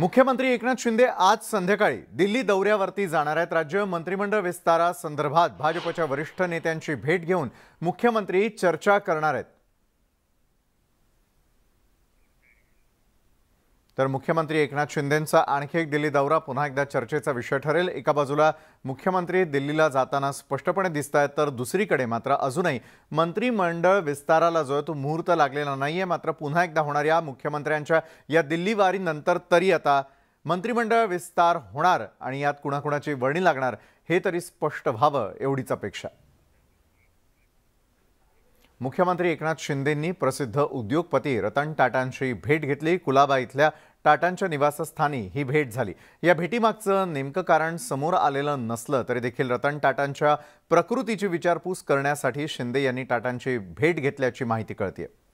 मुख्यमंत्री एकनाथ शिंदे आज संध्याकाळी दिल्ली दौऱ्यावरती जाणार आहेत राज्य मंत्रिमंडळ विस्तारासंदर्भात भाजपच्या वरिष्ठ नेत्यांची भेट घेऊन मुख्यमंत्री चर्चा करणार आहेत तर मुख्यमंत्री एकनाथ शिंदेंचा आणखी एक दिल्ली दौरा पुन्हा एकदा चर्चेचा विषय ठरेल एका बाजूला मुख्यमंत्री दिल्लीला जाताना स्पष्टपणे दिसत आहेत तर दुसरीकडे मात्र अजूनही मंत्रिमंडळ विस्ताराला जो आहे तो मुहूर्त लागलेला नाही आहे मात्र पुन्हा एकदा होणाऱ्या मुख्यमंत्र्यांच्या या दिल्ली वारीनंतर तरी आता मंत्रिमंडळ विस्तार होणार आणि यात कुणाकुणाची वर्णी लागणार हे तरी स्पष्ट व्हावं एवढीच अपेक्षा मुख्यमंत्री एकनाथ शिंदेंनी प्रसिद्ध उद्योगपती रतन टाटांची भेट घेतली कुलाबा इथल्या टाटांच्या निवासस्थानी ही भेट झाली या भेटीमागचं नेमकं कारण समोर आलेलं नसलं तरी देखील रतन टाटांच्या प्रकृतीची विचारपूस करण्यासाठी शिंदे यांनी टाटांची भेट घेतल्याची माहिती कळते